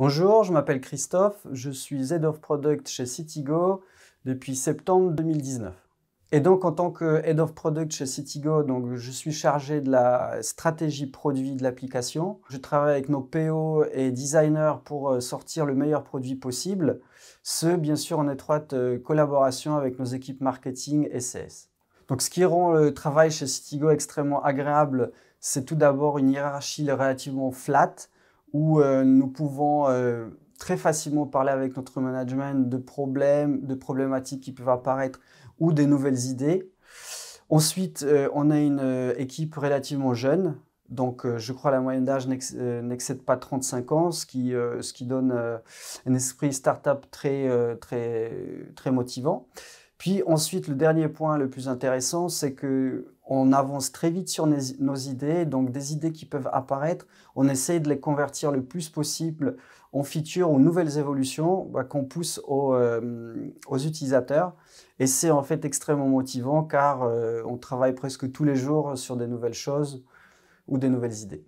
Bonjour, je m'appelle Christophe, je suis Head of Product chez Citigo depuis septembre 2019. Et donc en tant que Head of Product chez Citigo, donc, je suis chargé de la stratégie produit de l'application. Je travaille avec nos PO et designers pour euh, sortir le meilleur produit possible, ce bien sûr en étroite euh, collaboration avec nos équipes marketing et CS. Donc ce qui rend le travail chez Citigo extrêmement agréable, c'est tout d'abord une hiérarchie relativement flatte où euh, nous pouvons euh, très facilement parler avec notre management de problèmes, de problématiques qui peuvent apparaître ou des nouvelles idées. Ensuite, euh, on a une équipe relativement jeune, donc je crois la moyenne d'âge n'excède pas 35 ans, ce qui, ce qui donne un esprit startup très, très, très motivant. Puis ensuite, le dernier point le plus intéressant, c'est que on avance très vite sur nos idées, donc des idées qui peuvent apparaître, on essaye de les convertir le plus possible en features ou nouvelles évolutions bah, qu'on pousse euh, aux, utilisateurs. Et c'est en fait extrêmement motivant car euh, on travaille presque tous les jours sur des nouvelles choses ou des nouvelles idées.